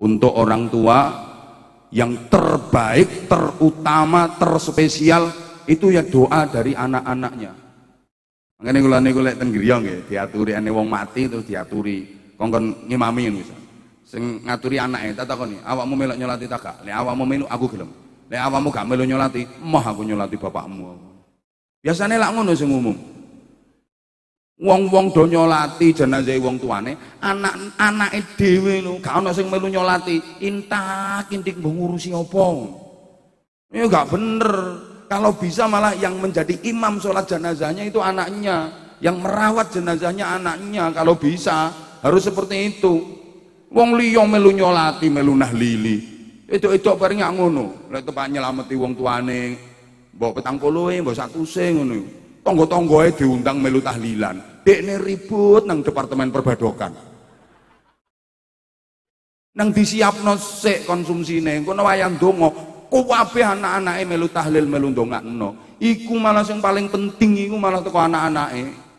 untuk orang tua yang terbaik, terutama, terspesial itu ya doa dari anak-anaknya. Makanya kalau nih gue lihat ya, diaturi ane wong mati terus diaturi, kongkon ngimami misal. Sing ngaturi anaknya, tak nih, awakmu melok nyolati tak gak? awak awakmu melu aku gelem. Nih awakmu gak melu nyolati, mah aku nyolati bapakmu. Biasanya lah ngono sing umum. Wong-wong do nyolati jenazah wong tuane, anak anak dewi lu, kau nasi melu nyolati, intak intik mengurusi opong Ini ya gak bener. Kalau bisa malah yang menjadi imam sholat jenazahnya itu anaknya, yang merawat jenazahnya anaknya kalau bisa harus seperti itu. Wong liyong melu nyolati, melu nah lili. Itu-itu barangnya ngono. Lek tepak nyelameti wong tuane, bawa mbok bawa satu sen ngono tonggo-tonggoe diundang melu tahlilan. Dekne ribut nang departemen perbadokan. Nang disiapno sik konsumsine, engko wayang donga, kuwabe anak anak melu tahlil melu ndongakno. Iku malah yang paling penting iku malah teko anak-anake.